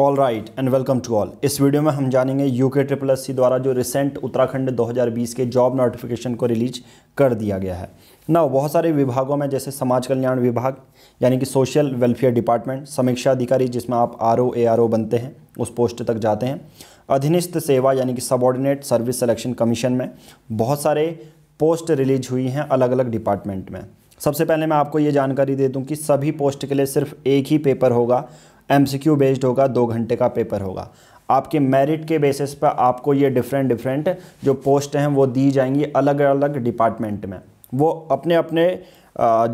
all right and welcome to all इस video में हम जानेंगे यूके ट्रिपल एस सी द्वारा जो रिसेंट उत्तराखंड 2020 के जॉब नोटिफिकेशन को रिलीज कर दिया गया है ना बहुत सारे विभागों में जैसे समाज कल्याण विभाग यानी कि सोशल वेलफेयर डिपार्टमेंट समीक्षा अधिकारी जिसमें आप R O A R O बनते हैं उस पोस्ट तक जाते हैं अधीनस्थ सेवा यानी कि सबॉर्डिनेट सर्विस सेलेक्शन कमीशन में बहुत सारे पोस्ट रिलीज हुई हैं अलग अलग डिपार्टमेंट में सबसे पहले मैं आपको ये जानकारी दे दूं कि सभी पोस्ट के लिए सिर्फ एक ही पेपर होगा एमसीक्यू बेस्ड होगा दो घंटे का पेपर होगा आपके मेरिट के बेसिस पर आपको ये डिफरेंट डिफरेंट जो पोस्ट हैं वो दी जाएंगी अलग अलग डिपार्टमेंट में वो अपने अपने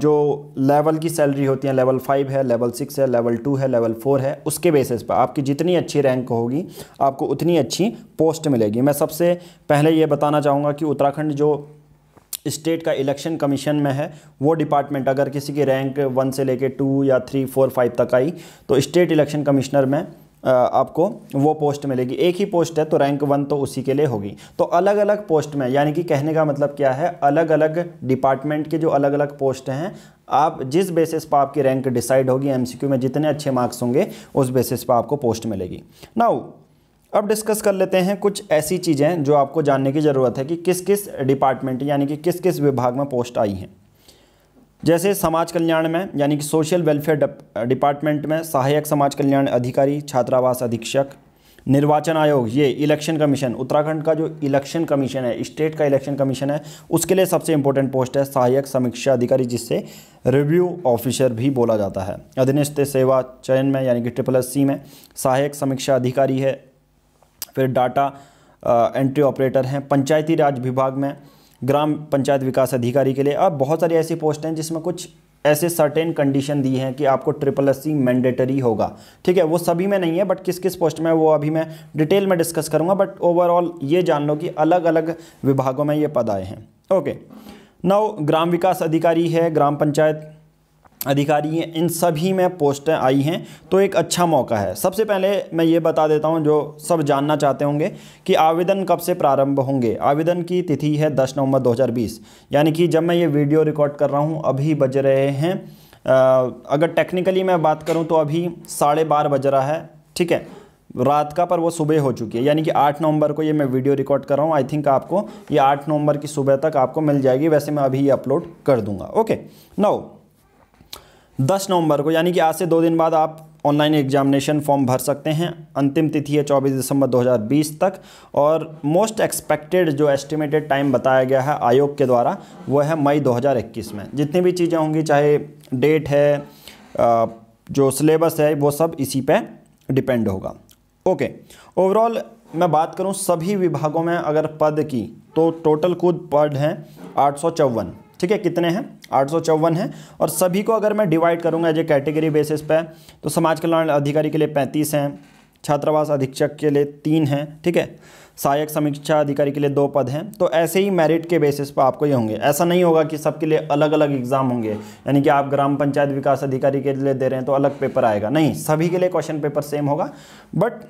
जो लेवल की सैलरी होती है लेवल फाइव है लेवल सिक्स है लेवल टू है लेवल फोर है उसके बेसिस पर आपकी जितनी अच्छी रैंक होगी आपको उतनी अच्छी पोस्ट मिलेगी मैं सबसे पहले ये बताना चाहूँगा कि उत्तराखंड जो स्टेट का इलेक्शन कमीशन में है वो डिपार्टमेंट अगर किसी की रैंक वन से लेके टू या थ्री फोर फाइव तक आई तो स्टेट इलेक्शन कमिश्नर में आपको वो पोस्ट मिलेगी एक ही पोस्ट है तो रैंक वन तो उसी के लिए होगी तो अलग अलग पोस्ट में यानी कि कहने का मतलब क्या है अलग अलग डिपार्टमेंट के जो अलग अलग पोस्ट हैं आप जिस बेसिस पर आपकी रैंक डिसाइड होगी एमसीक्यू में जितने अच्छे मार्क्स होंगे उस बेसिस पर आपको पोस्ट मिलेगी नाउ अब डिस्कस कर लेते हैं कुछ ऐसी चीज़ें जो आपको जानने की ज़रूरत है कि किस किस डिपार्टमेंट यानी कि किस किस विभाग में पोस्ट आई हैं जैसे समाज कल्याण में यानी कि सोशल वेलफेयर डिपार्टमेंट में सहायक समाज कल्याण अधिकारी छात्रावास अधीक्षक निर्वाचन आयोग ये इलेक्शन कमीशन उत्तराखंड का जो इलेक्शन कमीशन है स्टेट का इलेक्शन कमीशन है उसके लिए सबसे इंपॉर्टेंट पोस्ट है सहायक समीक्षा अधिकारी जिससे रिव्यू ऑफिसर भी बोला जाता है अधीनस्थ सेवा चयन में यानी कि ट्रिपल एस सी में सहायक समीक्षा अधिकारी है फिर डाटा एंट्री ऑपरेटर हैं पंचायती राज विभाग में ग्राम पंचायत विकास अधिकारी के लिए और बहुत सारी ऐसी पोस्ट हैं जिसमें कुछ ऐसे सर्टेन कंडीशन दी हैं कि आपको ट्रिपल एस सी मैंडेटरी होगा ठीक है वो सभी में नहीं है बट किस किस पोस्ट में वो अभी मैं डिटेल में डिस्कस करूंगा बट ओवरऑल ये जान लो कि अलग अलग विभागों में ये पद आए हैं ओके नौ ग्राम विकास अधिकारी है ग्राम पंचायत अधिकारी हैं इन सभी में पोस्टें आई हैं तो एक अच्छा मौका है सबसे पहले मैं ये बता देता हूँ जो सब जानना चाहते होंगे कि आवेदन कब से प्रारंभ होंगे आवेदन की तिथि है 10 नवंबर 2020 यानी कि जब मैं ये वीडियो रिकॉर्ड कर रहा हूँ अभी बज रहे हैं अगर टेक्निकली मैं बात करूँ तो अभी साढ़े बारह बज रहा है ठीक है रात का पर वो सुबह हो चुकी है यानी कि आठ नवंबर को ये मैं वीडियो रिकॉर्ड कर रहा हूँ आई थिंक आपको ये आठ नवंबर की सुबह तक आपको मिल जाएगी वैसे मैं अभी ये अपलोड कर दूंगा ओके नाउ दस नवंबर को यानी कि आज से दो दिन बाद आप ऑनलाइन एग्जामिनेशन फॉर्म भर सकते हैं अंतिम तिथि है 24 दिसंबर 2020 तक और मोस्ट एक्सपेक्टेड जो एस्टिमेटेड टाइम बताया गया है आयोग के द्वारा वो है मई 2021 में जितनी भी चीज़ें होंगी चाहे डेट है जो सिलेबस है वो सब इसी पे डिपेंड होगा ओके ओवरऑल मैं बात करूं सभी विभागों में अगर पद की तो टोटल कुद पद हैं आठ ठीक है कितने हैं आठ हैं और सभी को अगर मैं डिवाइड करूँगा एज ए कैटेगरी बेसिस पे तो समाज कल्याण अधिकारी के लिए पैंतीस हैं छात्रावास अधीक्षक के लिए तीन हैं ठीक है सहायक समीक्षा अधिकारी के लिए दो पद हैं तो ऐसे ही मेरिट के बेसिस पर आपको ये होंगे ऐसा नहीं होगा कि सबके लिए अलग अलग एग्जाम होंगे यानी कि आप ग्राम पंचायत विकास अधिकारी के लिए दे रहे हैं तो अलग पेपर आएगा नहीं सभी के लिए क्वेश्चन पेपर सेम होगा but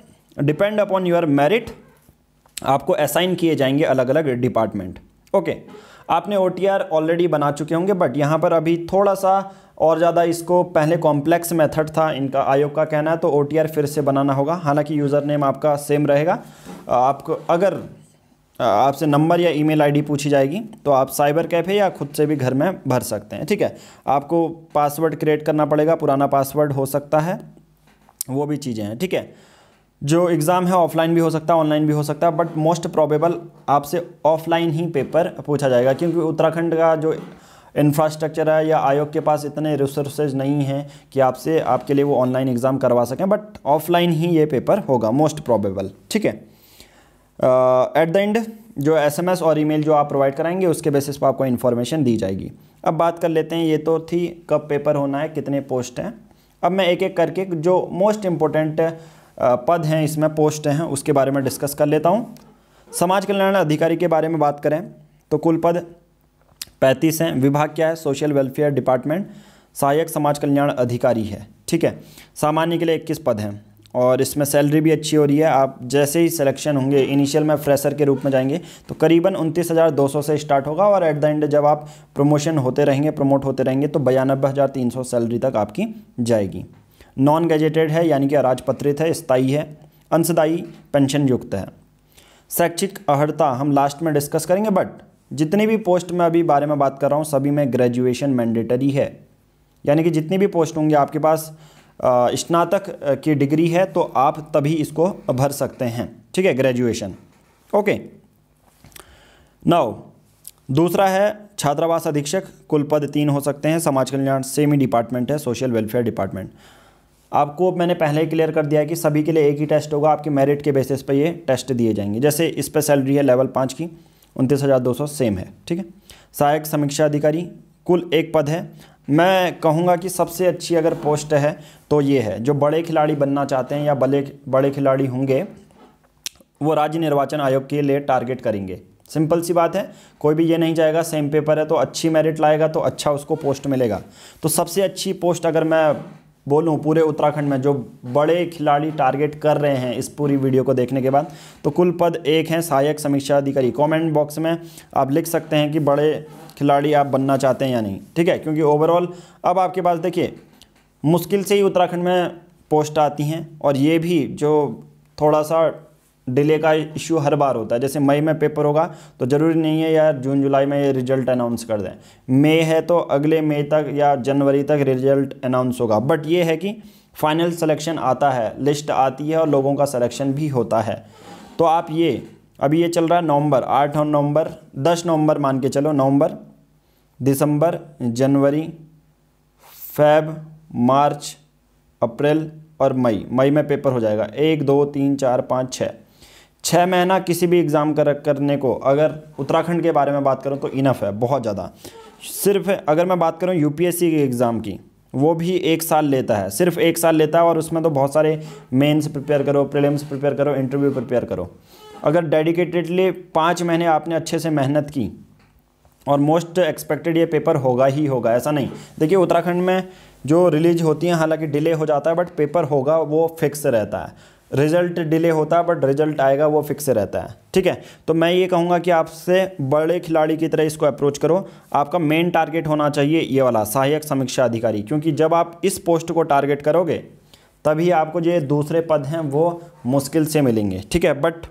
depend upon your merit आपको असाइन किए जाएंगे अलग अलग डिपार्टमेंट ओके आपने ओ ऑलरेडी बना चुके होंगे बट यहाँ पर अभी थोड़ा सा और ज़्यादा इसको पहले कॉम्प्लेक्स मेथड था इनका आयोग का कहना है तो ओ फिर से बनाना होगा हालांकि यूज़र नेम आपका सेम रहेगा आपको अगर आपसे नंबर या ईमेल आईडी पूछी जाएगी तो आप साइबर कैफ़े या खुद से भी घर में भर सकते हैं ठीक है आपको पासवर्ड क्रिएट करना पड़ेगा पुराना पासवर्ड हो सकता है वो भी चीज़ें हैं ठीक है जो एग्ज़ाम है ऑफलाइन भी हो सकता है ऑनलाइन भी हो सकता है बट मोस्ट प्रोबेबल आपसे ऑफलाइन ही पेपर पूछा जाएगा क्योंकि उत्तराखंड का जो इंफ्रास्ट्रक्चर है या आयोग के पास इतने रिसोर्सेज नहीं हैं कि आपसे आपके लिए वो ऑनलाइन एग्ज़ाम करवा सकें बट ऑफलाइन ही ये पेपर होगा मोस्ट प्रोबेबल ठीक है एट द एंड जो एसएमएस और ईमेल जो आप प्रोवाइड कराएंगे उसके बेसिस पर आपको इन्फॉर्मेशन दी जाएगी अब बात कर लेते हैं ये तो थी कब पेपर होना है कितने पोस्ट हैं अब मैं एक एक करके जो मोस्ट इम्पोर्टेंट पद हैं इसमें पोस्ट हैं उसके बारे में डिस्कस कर लेता हूँ समाज कल्याण अधिकारी के बारे में बात करें तो कुल पद पैंतीस हैं विभाग क्या है सोशल वेलफेयर डिपार्टमेंट सहायक समाज कल्याण अधिकारी है ठीक है सामान्य के लिए इक्कीस पद हैं और इसमें सैलरी भी अच्छी हो रही है आप जैसे ही सिलेक्शन होंगे इनिशियल में फ्रेशर के रूप में जाएंगे तो करीबन उनतीस हज़ार दो सौ से स्टार्ट होगा और एट द एंड जब आप प्रमोशन होते रहेंगे प्रमोट होते रहेंगे तो बयानबे हज़ार तीन सौ सैलरी तक आपकी जाएगी नॉन गजेटेड है यानी कि अराजपत्रित है स्थायी है अंशदायी पेंशन युक्त है शैक्षिक अहर्ता हम लास्ट में डिस्कस करेंगे बट जितनी भी पोस्ट में अभी बारे में बात कर रहा हूँ सभी में ग्रेजुएशन मैंडेटरी है यानी कि जितनी भी पोस्ट होंगी आपके पास स्नातक की डिग्री है तो आप तभी इसको भर सकते हैं ठीक है ग्रेजुएशन ओके नाउ दूसरा है छात्रावास अधीक्षक कुल पद तीन हो सकते हैं समाज कल्याण सेमी डिपार्टमेंट है सोशल वेलफेयर डिपार्टमेंट आपको मैंने पहले ही क्लियर कर दिया है कि सभी के लिए एक ही टेस्ट होगा आपके मेरिट के बेसिस पर ये टेस्ट दिए जाएंगे जैसे इस पर सैलरी है लेवल पाँच की उनतीस हज़ार दो सौ सेम है ठीक है सहायक समीक्षा अधिकारी कुल एक पद है मैं कहूँगा कि सबसे अच्छी अगर पोस्ट है तो ये है जो बड़े खिलाड़ी बनना चाहते हैं या बड़े बड़े खिलाड़ी होंगे वो राज्य निर्वाचन आयोग के लिए टारगेट करेंगे सिंपल सी बात है कोई भी ये नहीं जाएगा सेम पेपर है तो अच्छी मेरिट लाएगा तो अच्छा उसको पोस्ट मिलेगा तो सबसे अच्छी पोस्ट अगर मैं बोलूँ पूरे उत्तराखंड में जो बड़े खिलाड़ी टारगेट कर रहे हैं इस पूरी वीडियो को देखने के बाद तो कुल पद एक हैं सहायक समीक्षा अधिकारी कमेंट बॉक्स में आप लिख सकते हैं कि बड़े खिलाड़ी आप बनना चाहते हैं या नहीं ठीक है क्योंकि ओवरऑल अब आपके पास देखिए मुश्किल से ही उत्तराखंड में पोस्ट आती हैं और ये भी जो थोड़ा सा डिले का इशू हर बार होता है जैसे मई में पेपर होगा तो ज़रूरी नहीं है यार जून जुलाई में ये रिजल्ट अनाउंस कर दें मई है तो अगले मई तक या जनवरी तक रिजल्ट अनाउंस होगा बट ये है कि फाइनल सिलेक्शन आता है लिस्ट आती है और लोगों का सिलेक्शन भी होता है तो आप ये अभी ये चल रहा है नवंबर आठ और नवंबर दस नवंबर मान के चलो नवंबर दिसंबर जनवरी फेब मार्च अप्रैल और मई मई में पेपर हो जाएगा एक दो तीन चार पाँच छः छः महीना किसी भी एग्ज़ाम कर करने को अगर उत्तराखंड के बारे में बात करूँ तो इनफ है बहुत ज़्यादा सिर्फ अगर मैं बात करूँ यूपीएससी के एग्ज़ाम की वो भी एक साल लेता है सिर्फ एक साल लेता है और उसमें तो बहुत सारे मेंस प्रिपेयर करो प्रीलिम्स प्रिपेयर करो इंटरव्यू प्रिपेयर करो अगर डेडिकेटेडली पाँच महीने आपने अच्छे से मेहनत की और मोस्ट एक्सपेक्टेड ये पेपर होगा ही होगा ऐसा नहीं देखिए उत्तराखंड में जो रिलीज होती हैं हालांकि डिले हो जाता है बट पेपर होगा वो फिक्स रहता है रिजल्ट डिले होता है बट रिजल्ट आएगा वो फिक्स रहता है ठीक है तो मैं ये कहूँगा कि आपसे बड़े खिलाड़ी की तरह इसको अप्रोच करो आपका मेन टारगेट होना चाहिए ये वाला सहायक समीक्षा अधिकारी क्योंकि जब आप इस पोस्ट को टारगेट करोगे तभी आपको जो दूसरे पद हैं वो मुश्किल से मिलेंगे ठीक है बट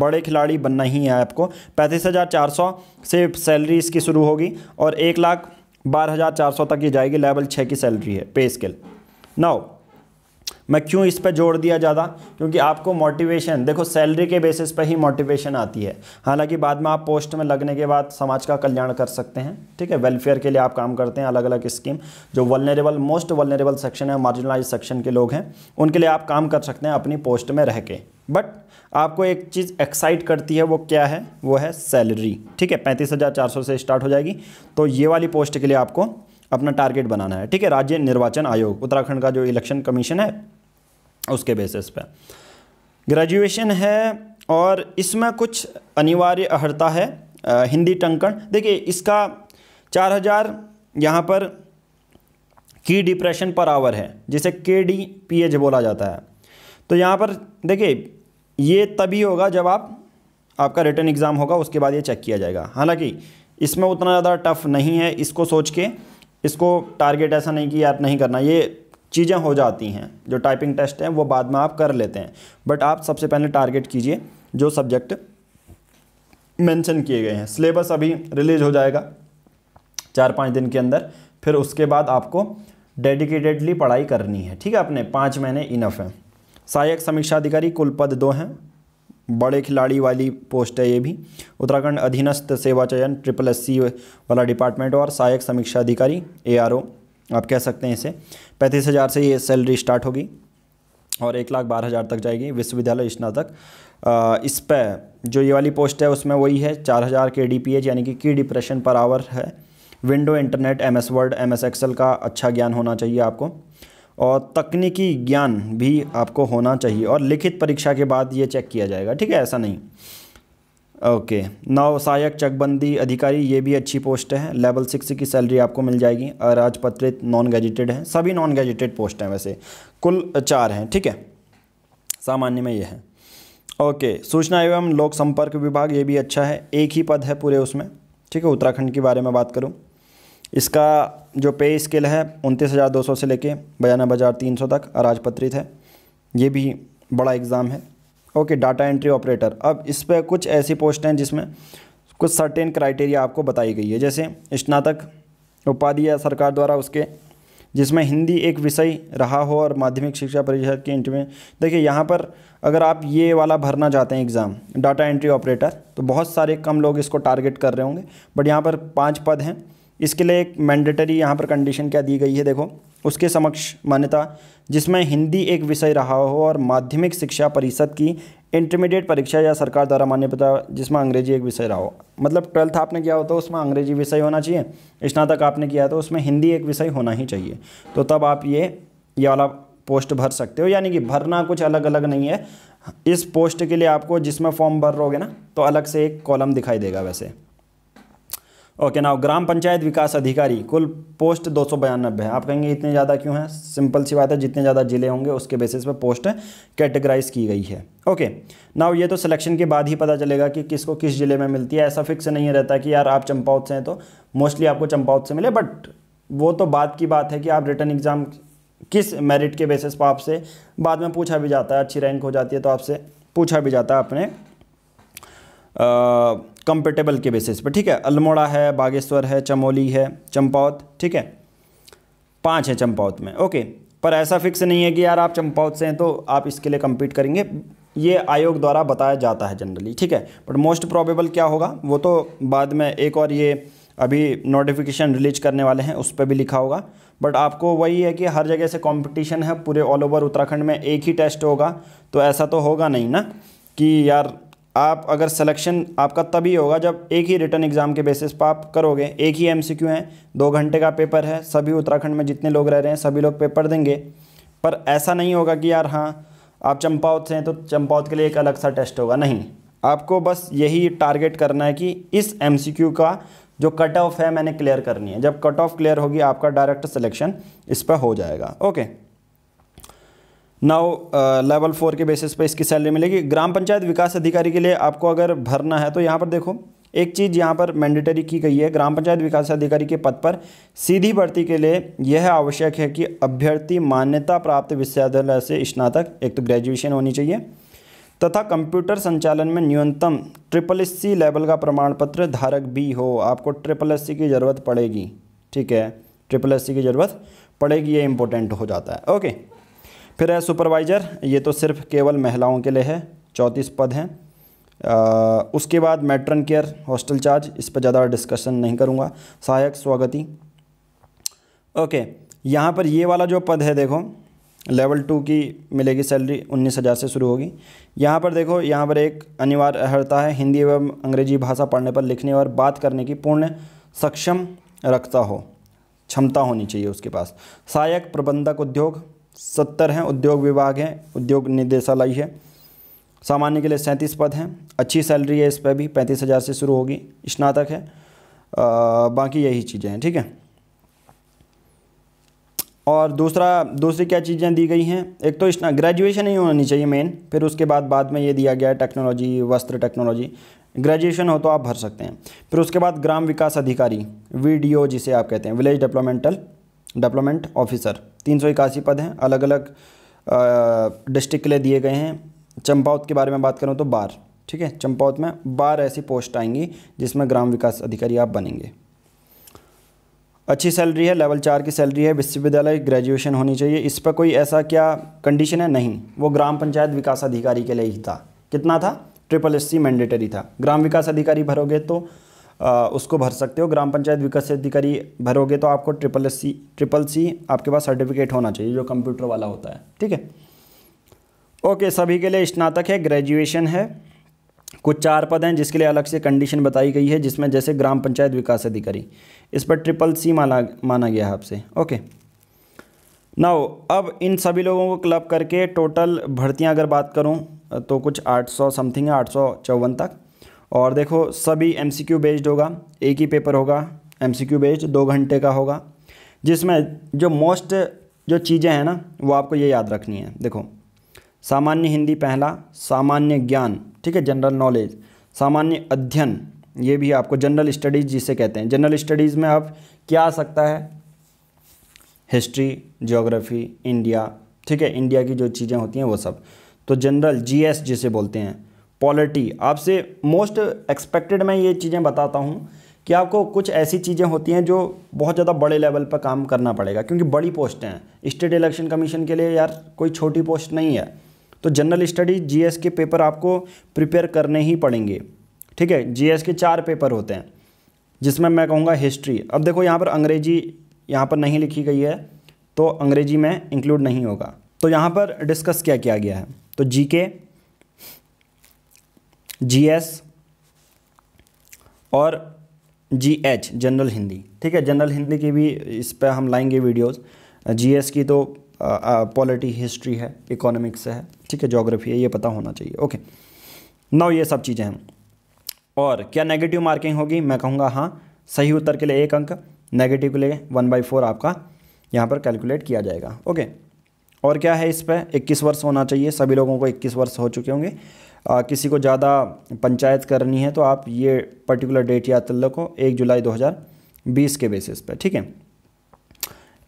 बड़े खिलाड़ी बनना ही है आपको पैंतीस हज़ार चार सौ से सैलरी इसकी शुरू होगी और एक लाख बारह हज़ार चार सौ तक ये जाएगी लेवल छः की सैलरी है पे स्केल नाउ मैं क्यों इस पर जोड़ दिया ज़्यादा क्योंकि आपको मोटिवेशन देखो सैलरी के बेसिस पर ही मोटिवेशन आती है हालांकि बाद में आप पोस्ट में लगने के बाद समाज का कल्याण कर सकते हैं ठीक है वेलफेयर के लिए आप काम करते हैं अलग अलग स्कीम जो वलनरेबल मोस्ट वलनरेबल सेक्शन है मार्जिनलाइज सेक्शन के लोग हैं उनके लिए आप काम कर सकते हैं अपनी पोस्ट में रह के बट आपको एक चीज़ एक्साइट करती है वो क्या है वो है सैलरी ठीक है पैंतीस हज़ार चार सौ से स्टार्ट हो जाएगी तो ये वाली पोस्ट के लिए आपको अपना टारगेट बनाना है ठीक है राज्य निर्वाचन आयोग उत्तराखंड का जो इलेक्शन कमीशन है उसके बेसिस पे ग्रेजुएशन है और इसमें कुछ अनिवार्य अहर्ता है आ, हिंदी टंकण देखिए इसका चार हज़ार यहाँ पर की डिप्रेशन पर आवर है जिसे के डी पी एच बोला जाता है तो यहाँ पर देखिए ये तभी होगा जब आप आपका रिटर्न एग्ज़ाम होगा उसके बाद ये चेक किया जाएगा हालांकि इसमें उतना ज़्यादा टफ नहीं है इसको सोच के इसको टारगेट ऐसा नहीं कि आप नहीं करना ये चीज़ें हो जाती हैं जो टाइपिंग टेस्ट हैं वो बाद में आप कर लेते हैं बट आप सबसे पहले टारगेट कीजिए जो सब्जेक्ट मेंशन किए गए हैं सिलेबस अभी रिलीज हो जाएगा चार पाँच दिन के अंदर फिर उसके बाद आपको डेडिकेटेडली पढ़ाई करनी है ठीक है अपने पाँच महीने इनफ हैं सहायक समीक्षा अधिकारी कुल पद दो हैं बड़े खिलाड़ी वाली पोस्ट है ये भी उत्तराखंड अधीनस्थ सेवा चयन ट्रिपल एस सी वाला डिपार्टमेंट और सहायक समीक्षा अधिकारी ए आप कह सकते हैं इसे पैंतीस हज़ार से ये सैलरी स्टार्ट होगी और एक लाख बारह हज़ार तक जाएगी विश्वविद्यालय स्नातक इस पर जो ये वाली पोस्ट है उसमें वही है चार हज़ार के डी पी एच यानी कि की डिप्रेशन पर आवर है window internet M S Word M S Excel का अच्छा ज्ञान होना चाहिए आपको और तकनीकी ज्ञान भी आपको होना चाहिए और लिखित परीक्षा के बाद ये चेक किया जाएगा ठीक है ऐसा नहीं ओके नव सहायक चकबंदी अधिकारी ये भी अच्छी पोस्ट है लेवल सिक्स की सैलरी आपको मिल जाएगी अराजपत्रित नॉन गैजेटेड है सभी नॉन गैजेटेड पोस्ट हैं वैसे कुल चार हैं ठीक है सामान्य में ये है ओके सूचना एवं लोक संपर्क विभाग ये भी अच्छा है एक ही पद है पूरे उसमें ठीक है उत्तराखंड के बारे में बात करूँ इसका जो पे स्केल है उनतीस हज़ार दो सौ से लेके बयानबे हज़ार तीन सौ तक अराजपत्रित है ये भी बड़ा एग्ज़ाम है ओके डाटा एंट्री ऑपरेटर अब इस पर कुछ ऐसी पोस्ट हैं जिसमें कुछ सर्टेन क्राइटेरिया आपको बताई गई है जैसे स्नातक उपाधि या सरकार द्वारा उसके जिसमें हिंदी एक विषय रहा हो और माध्यमिक शिक्षा परिषद के इंटरव्यू देखिए यहाँ पर अगर आप ये वाला भरना चाहते हैं एग्ज़ाम डाटा एंट्री ऑपरेटर तो बहुत सारे कम लोग इसको टारगेट कर रहे होंगे बट यहाँ पर पाँच पद हैं इसके लिए एक मैंडेटरी यहाँ पर कंडीशन क्या दी गई है देखो उसके समक्ष मान्यता जिसमें हिंदी एक विषय रहा हो और माध्यमिक शिक्षा परिषद की इंटरमीडिएट परीक्षा या सरकार द्वारा मान्यता जिसमें अंग्रेजी एक विषय रहा हो मतलब ट्वेल्थ आपने किया हो तो उसमें अंग्रेजी विषय होना चाहिए स्नातक आपने किया तो उसमें हिंदी एक विषय होना ही चाहिए तो तब आप ये ये वाला पोस्ट भर सकते हो यानी कि भरना कुछ अलग अलग नहीं है इस पोस्ट के लिए आपको जिसमें फॉर्म भर रहोगे ना तो अलग से एक कॉलम दिखाई देगा वैसे ओके नाउ ग्राम पंचायत विकास अधिकारी कुल पोस्ट दो सौ बयानबे है आप कहेंगे इतने ज़्यादा क्यों है सिंपल सी बात है जितने ज़्यादा जिले होंगे उसके बेसिस पर पोस्ट कैटेगराइज की गई है ओके नाउ ये तो सिलेक्शन के बाद ही पता चलेगा कि किसको किस जिले में मिलती है ऐसा फिक्स नहीं रहता कि यार आप चंपावत से हैं तो मोस्टली आपको चंपावत से मिले बट वो तो बात की बात है कि आप रिटर्न एग्ज़ाम किस मेरिट के बेसिस पर आपसे बाद में पूछा भी जाता है अच्छी रैंक हो जाती है तो आपसे पूछा भी जाता है अपने कंपेटेबल के बेसिस पर ठीक है अल्मोड़ा है बागेश्वर है चमोली है चंपौत ठीक है पाँच है चंपौत में ओके पर ऐसा फिक्स नहीं है कि यार आप चंपौत से हैं तो आप इसके लिए कम्पीट करेंगे ये आयोग द्वारा बताया जाता है जनरली ठीक है बट मोस्ट प्रॉबेबल क्या होगा वो तो बाद में एक और ये अभी नोटिफिकेशन रिलीज करने वाले हैं उस पर भी लिखा होगा बट आपको वही है कि हर जगह से कंपटीशन है पूरे ऑल ओवर उत्तराखंड में एक ही टेस्ट होगा तो ऐसा तो होगा नहीं ना कि यार आप अगर सिलेक्शन आपका तभी होगा जब एक ही रिटर्न एग्ज़ाम के बेसिस पर आप करोगे एक ही एमसीक्यू है दो घंटे का पेपर है सभी उत्तराखंड में जितने लोग रह रहे हैं सभी लोग पेपर देंगे पर ऐसा नहीं होगा कि यार हाँ आप चंपावत से हैं तो चंपावत के लिए एक अलग सा टेस्ट होगा नहीं आपको बस यही टारगेट करना है कि इस एम का जो कट ऑफ है मैंने क्लियर करनी है जब कट ऑफ क्लियर होगी आपका डायरेक्ट सिलेक्शन इस पर हो जाएगा ओके नाउ लेवल फोर के बेसिस पे इसकी सैलरी मिलेगी ग्राम पंचायत विकास अधिकारी के लिए आपको अगर भरना है तो यहाँ पर देखो एक चीज़ यहाँ पर मैंडेटरी की गई है ग्राम पंचायत विकास अधिकारी के पद पर सीधी भर्ती के लिए यह आवश्यक है कि अभ्यर्थी मान्यता प्राप्त विश्वविद्यालय से स्नातक एक तो ग्रेजुएशन होनी चाहिए तथा कंप्यूटर संचालन में न्यूनतम ट्रिपल एस सी लेवल का प्रमाण पत्र धारक भी हो आपको ट्रिपल एस सी की ज़रूरत पड़ेगी ठीक है ट्रिपल एस सी की ज़रूरत पड़ेगी ये इंपॉर्टेंट हो जाता है ओके फिर है सुपरवाइज़र ये तो सिर्फ केवल महिलाओं के लिए है चौंतीस पद हैं उसके बाद मैट्रन केयर हॉस्टल चार्ज इस पर ज़्यादा डिस्कशन नहीं करूँगा सहायक स्वागति ओके यहाँ पर ये वाला जो पद है देखो लेवल टू की मिलेगी सैलरी उन्नीस हज़ार से शुरू होगी यहाँ पर देखो यहाँ पर एक अनिवार्य अर्हता है हिंदी एवं अंग्रेजी भाषा पढ़ने पर लिखने और बात करने की पूर्ण सक्षम रखता हो क्षमता होनी चाहिए उसके पास सहायक प्रबंधक उद्योग सत्तर हैं उद्योग विभाग हैं उद्योग निदेशालय है सामान्य के लिए सैंतीस पद हैं अच्छी सैलरी है इस पर भी पैंतीस हज़ार से शुरू होगी स्नातक है आ, बाकी यही चीज़ें हैं ठीक है और दूसरा दूसरी क्या चीज़ें दी गई हैं एक तो ग्रेजुएशन ही होनी चाहिए मेन फिर उसके बाद बाद में ये दिया गया है टेक्नोलॉजी वस्त्र टेक्नोलॉजी ग्रेजुएशन हो तो आप भर सकते हैं फिर उसके बाद ग्राम विकास अधिकारी वी जिसे आप कहते हैं विलेज डेवलपमेंटल डेवलपमेंट ऑफिसर तीन सौ इक्यासी पद हैं अलग अलग डिस्ट्रिक्ट के लिए दिए गए हैं चंपावत के बारे में बात करूँ तो बार ठीक है चंपावत में बार ऐसी पोस्ट आएंगी जिसमें ग्राम विकास अधिकारी आप बनेंगे अच्छी सैलरी है लेवल चार की सैलरी है विश्वविद्यालय ग्रेजुएशन होनी चाहिए इस पर कोई ऐसा क्या कंडीशन है नहीं वो ग्राम पंचायत विकास अधिकारी के लिए ही था कितना था ट्रिपल एस सी मैंडेटरी था ग्राम विकास अधिकारी भरोगे तो उसको भर सकते हो ग्राम पंचायत विकास अधिकारी भरोगे तो आपको triple S C triple C आपके पास सर्टिफिकेट होना चाहिए जो कंप्यूटर वाला होता है ठीक है ओके सभी के लिए स्नातक है ग्रेजुएशन है कुछ चार पद हैं जिसके लिए अलग से कंडीशन बताई गई है जिसमें जैसे ग्राम पंचायत विकास अधिकारी इस पर ट्रिपल सी माना माना गया है आपसे ओके नाउ अब इन सभी लोगों को क्लब करके टोटल भर्तियां अगर बात करूं तो कुछ 800 समथिंग है आठ तक और देखो सभी एम सी क्यू बेस्ड होगा एक ही पेपर होगा एम सी क्यू बेस्ड दो घंटे का होगा जिसमें जो मोस्ट जो चीज़ें हैं ना वो आपको ये याद रखनी है देखो सामान्य हिंदी पहला सामान्य ज्ञान ठीक है जनरल नॉलेज सामान्य अध्ययन ये भी आपको जनरल स्टडीज़ जिसे कहते हैं जनरल स्टडीज़ में आप क्या आ सकता है हिस्ट्री जोग्राफ़ी इंडिया ठीक है इंडिया की जो चीज़ें होती हैं वो सब तो जनरल जीएस जिसे बोलते हैं पॉलिटी आपसे मोस्ट एक्सपेक्टेड मैं ये चीज़ें बताता हूँ कि आपको कुछ ऐसी चीज़ें होती हैं जो बहुत ज़्यादा बड़े लेवल पर काम करना पड़ेगा क्योंकि बड़ी पोस्टें हैं स्टेट इलेक्शन कमीशन के लिए यार कोई छोटी पोस्ट नहीं है तो जनरल स्टडी जीएस के पेपर आपको प्रिपेयर करने ही पड़ेंगे ठीक है जीएस के चार पेपर होते हैं जिसमें मैं कहूँगा हिस्ट्री अब देखो यहाँ पर अंग्रेजी यहाँ पर नहीं लिखी गई है तो अंग्रेजी में इंक्लूड नहीं होगा तो यहाँ पर डिस्कस क्या किया गया है तो जीके जी एस और जी एच जनरल हिंदी ठीक है जनरल हिंदी की भी इस पर हम लाएंगे वीडियोस एस की तो पॉलिटी हिस्ट्री है इकोनॉमिक्स है ठीक है जोग्राफी है ये पता होना चाहिए ओके नौ ये सब चीज़ें हैं और क्या नेगेटिव मार्किंग होगी मैं कहूँगा हाँ सही उत्तर के लिए एक अंक नेगेटिव के लिए वन बाई फोर आपका यहाँ पर कैलकुलेट किया जाएगा ओके और क्या है इस पर इक्कीस वर्ष होना चाहिए सभी लोगों को इक्कीस वर्ष हो चुके होंगे किसी को ज़्यादा पंचायत करनी है तो आप ये पर्टिकुलर डेट याद कर को एक जुलाई 2020 के बेसिस पे ठीक है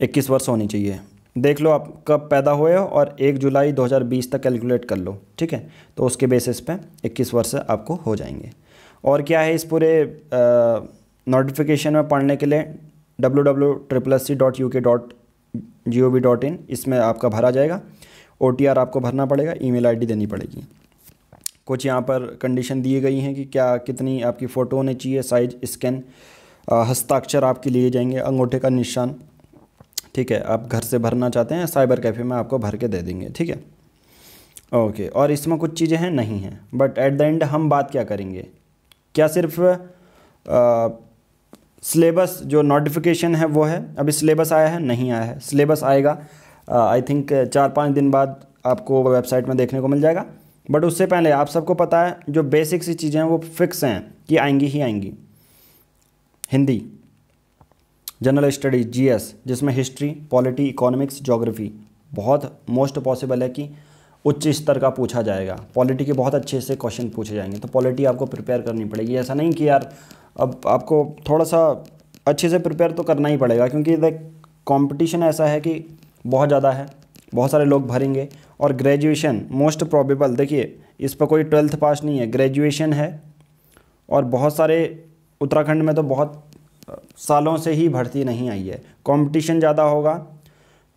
इक्कीस वर्ष होनी चाहिए देख लो आप कब पैदा हुए हो और एक जुलाई 2020 तक कैलकुलेट कर लो ठीक है तो उसके बेसिस पे 21 वर्ष आपको हो जाएंगे और क्या है इस पूरे नोटिफिकेशन में पढ़ने के लिए W W triple C dot U K dot G O V dot in इसमें आपका भरा जाएगा ओ टी आर आपको भरना पड़ेगा ई मेल आई डी देनी पड़ेगी कुछ यहाँ पर कंडीशन दिए गई हैं कि क्या कितनी आपकी फ़ोटो होनी चाहिए साइज स्कैन हस्ताक्षर आपके लिए जाएंगे अंगूठे का निशान ठीक है आप घर से भरना चाहते हैं साइबर कैफ़े में आपको भर के दे देंगे ठीक है ओके और इसमें कुछ चीज़ें हैं नहीं हैं बट एट द एंड हम बात क्या करेंगे क्या सिर्फ सिलेबस जो नोटिफिकेशन है वो है अभी सिलेबस आया है नहीं आया है सिलेबस आएगा आई थिंक चार पाँच दिन बाद आपको वेबसाइट में देखने को मिल जाएगा बट उससे पहले आप सबको पता है जो बेसिक सी चीज़ें हैं वो फिक्स हैं कि आएंगी ही आएंगी हिंदी जनरल स्टडीज जीएस जिसमें हिस्ट्री पॉलिटी इकोनॉमिक्स जोग्राफी बहुत मोस्ट पॉसिबल है कि उच्च स्तर का पूछा जाएगा पॉलिटी के बहुत अच्छे से क्वेश्चन पूछे जाएंगे तो पॉलिटी आपको प्रिपेयर करनी पड़ेगी ऐसा नहीं कि यार अब आपको थोड़ा सा अच्छे से प्रिपेयर तो करना ही पड़ेगा क्योंकि देख कंपटीशन ऐसा है कि बहुत ज़्यादा है बहुत सारे लोग भरेंगे और ग्रेजुएशन मोस्ट प्रॉबेबल देखिए इस पर कोई ट्वेल्थ पास नहीं है ग्रेजुएशन है और बहुत सारे उत्तराखंड में तो बहुत सालों से ही भर्ती नहीं आई है कंपटीशन ज़्यादा होगा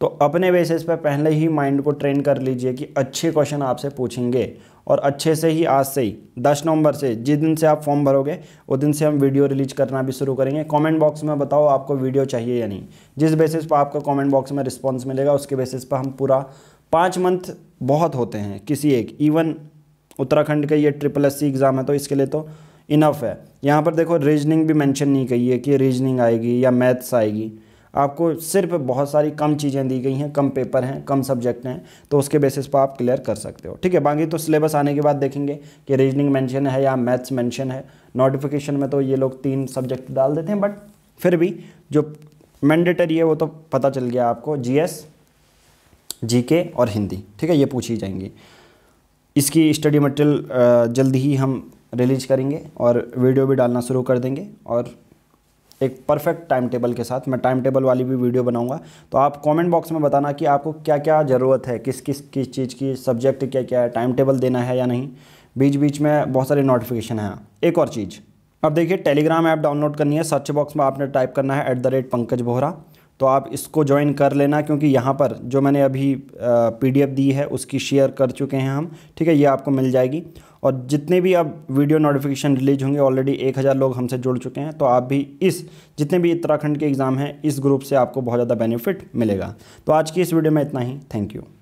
तो अपने बेसिस पर पहले ही माइंड को ट्रेन कर लीजिए कि अच्छे क्वेश्चन आपसे पूछेंगे और अच्छे से ही आज से ही दस नवंबर से जिस दिन से आप फॉर्म भरोगे उस दिन से हम वीडियो रिलीज करना भी शुरू करेंगे कमेंट बॉक्स में बताओ आपको वीडियो चाहिए या नहीं जिस बेसिस पर आपका कमेंट बॉक्स में रिस्पांस मिलेगा उसके बेसिस पर हम पूरा पाँच मंथ बहुत होते हैं किसी एक इवन उत्तराखंड का ये ट्रिपल एस सी एग्ज़ाम है तो इसके लिए तो इनफ है यहाँ पर देखो रीजनिंग भी मेंशन नहीं कही है कि रीजनिंग आएगी या मैथ्स आएगी आपको सिर्फ बहुत सारी कम चीज़ें दी गई हैं कम पेपर हैं कम सब्जेक्ट हैं तो उसके बेसिस पर आप क्लियर कर सकते हो ठीक है बाकी तो सिलेबस आने के बाद देखेंगे कि रीजनिंग मैंशन है या मैथ्स मैंशन है नोटिफिकेशन में तो ये लोग तीन सब्जेक्ट डाल देते हैं बट फिर भी जो मैंडेटरी है वो तो पता चल गया आपको जी जीके और हिंदी ठीक है ये पूछी जाएंगी इसकी स्टडी मटेरियल जल्द ही हम रिलीज करेंगे और वीडियो भी डालना शुरू कर देंगे और एक परफेक्ट टाइम टेबल के साथ मैं टाइम टेबल वाली भी वीडियो बनाऊंगा तो आप कमेंट बॉक्स में बताना कि आपको क्या क्या ज़रूरत है किस किस किस चीज़ की सब्जेक्ट क्या क्या है टाइम टेबल देना है या नहीं बीच बीच में बहुत सारे नोटिफिकेशन हैं एक और चीज़ अब देखिए टेलीग्राम ऐप डाउनलोड करनी है सर्च बॉक्स में आपने टाइप करना है at the rate Pankaj Bohra तो आप इसको ज्वाइन कर लेना क्योंकि यहाँ पर जो मैंने अभी पीडीएफ दी है उसकी शेयर कर चुके हैं हम ठीक है ये आपको मिल जाएगी और जितने भी अब वीडियो नोटिफिकेशन रिलीज होंगे ऑलरेडी एक हज़ार लोग हमसे जुड़ चुके हैं तो आप भी इस जितने भी उत्तराखंड के एग्ज़ाम हैं इस ग्रुप से आपको बहुत ज़्यादा बेनिफिट मिलेगा तो आज की इस वीडियो में इतना ही थैंक यू